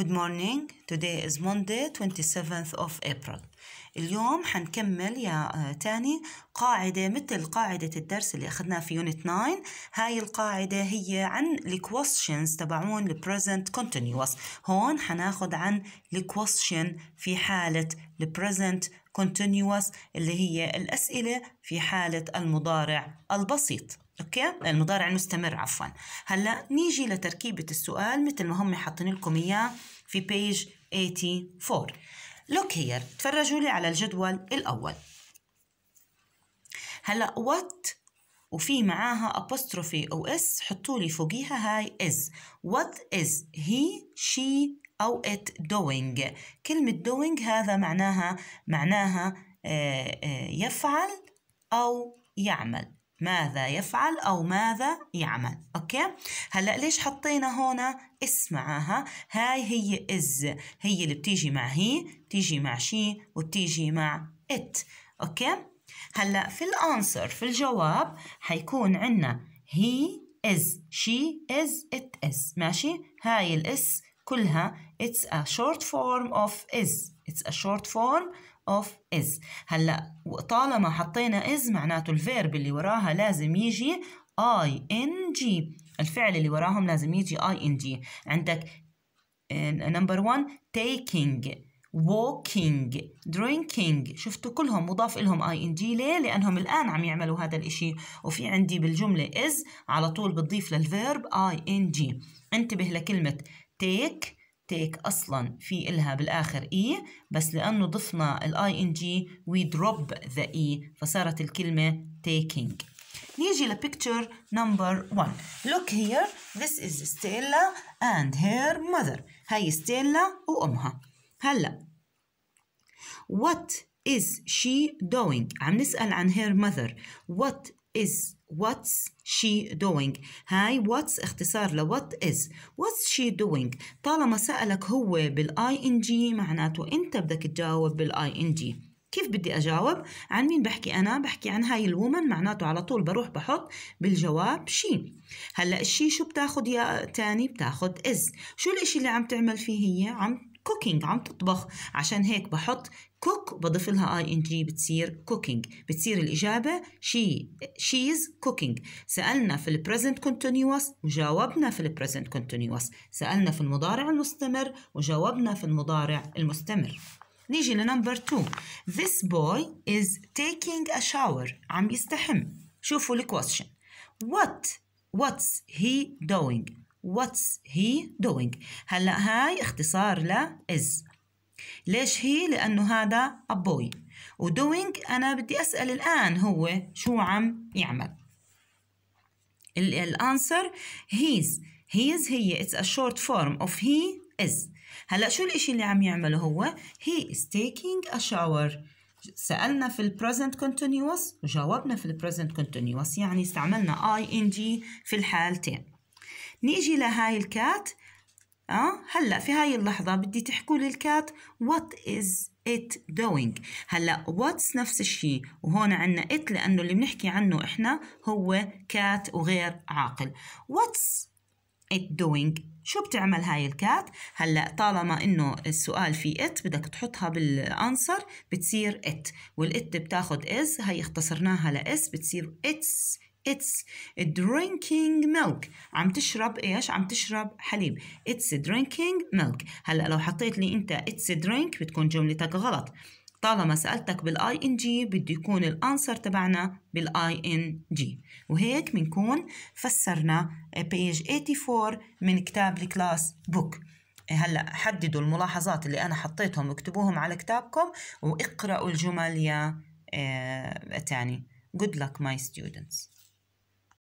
Good morning. Today is Monday 27th of April. اليوم حنكمل يا آه، تاني قاعدة مثل قاعدة الدرس اللي أخذناه في يونت 9 هاي القاعدة هي عن questions تبعون البريزنت continuous هون حناخد عن question في حالة البريزنت continuous اللي هي الأسئلة في حالة المضارع البسيط اوكي المضارع المستمر عفوا هلا نيجي لتركيبه السؤال مثل ما هم حاطين لكم اياه في بيج 84 لوك هير تفرجوا لي على الجدول الاول هلا وات وفي معاها ابوستروفي او اس حطوا لي فوقيها هاي از وات از هي شي او ات دوينج كلمه دوينج هذا معناها معناها آه، آه، يفعل او يعمل ماذا يفعل أو ماذا يعمل أوكي هلأ ليش حطينا هنا اس معاها هاي هي إز هي اللي بتيجي مع هي بتيجي مع شي وبتيجي مع ات أوكي هلأ في الأنسر في الجواب حيكون عنا هي إز شي إز ات إز ماشي هاي الإس كلها it's a short form of is it's a short form اوف از هلا طالما حطينا از معناته الفيرب اللي وراها لازم يجي اي جي الفعل اللي وراهم لازم يجي اي جي عندك نمبر آه، 1 taking walking drinking شفتوا كلهم مضاف لهم اي ان جي ليه لانهم الان عم يعملوا هذا الاشي وفي عندي بالجمله is على طول بتضيف للفيرب اي ان جي انتبه لكلمه take تيك أصلا في إلها بالآخر إي e، بس لأنه ضفنا الاي ان جي وي دروب ذا اي فصارت الكلمة تيكينج نيجي لبيكتشر نمبر 1 لوك هير ذس از ستيلا اند هير ماذر هاي ستيلا وأمها هلأ وات از شي دوينج عم نسأل عن هير ماذر وات is what's she doing هاي what's اختصار ل what is what's she doing طالما سألك هو بالاي ان جي معناته انت بدك تجاوب بالاي ان جي كيف بدي أجاوب؟ عن مين بحكي أنا؟ بحكي عن هاي الومن معناته على طول بروح بحط بالجواب شي هلأ الشي شو بتاخد يا تاني؟ بتاخد إز شو الإشي اللي عم تعمل فيه هي؟ عم كوكينج عم تطبخ عشان هيك بحط كوك وبضيف لها اي ان جي بتصير كوكينج بتصير الاجابه شي شيز كوكينج سالنا في البريزنت كونتينوس وجاوبنا في البريزنت كونتينوس سالنا في المضارع المستمر وجاوبنا في المضارع المستمر نيجي لنمبر 2 This boy is taking a shower عم يستحم شوفوا الكويشن What what's he doing what's he doing هلا هاي اختصار ل is ليش هي لانه هذا a و ودوينج انا بدي اسال الان هو شو عم يعمل الانسر هيز هيز هي اتس ا شورت فورم اوف هي از هلا شو الاشي اللي عم يعمله هو هي is taking a shower سألنا في البريزنت كونتينيوس وجاوبنا في البريزنت كونتينيوس يعني استعملنا اي ان جي في الحالتين نيجي لهاي الكات اه هلا في هاي اللحظه بدي تحكوا لي الكات وات از ات دوينج هلا واتس نفس الشيء وهون عندنا ات لانه اللي بنحكي عنه احنا هو كات وغير عاقل واتس ات دوينج شو بتعمل هاي الكات هلا طالما انه السؤال في ات بدك تحطها بالانسر بتصير ات والات بتاخذ از هي اختصرناها لاس بتصير اتس It's drinking milk عم تشرب ايش؟ عم تشرب حليب It's drinking milk هلا لو حطيت لي انت it's drink بتكون جملتك غلط طالما سألتك بالاي ان جي بده يكون الانسر تبعنا بالاي ان جي وهيك بنكون فسرنا بيج 84 من كتاب الكلاس بوك هلا حددوا الملاحظات اللي انا حطيتهم واكتبوهم على كتابكم واقرأوا الجمل يا آه تاني good luck my students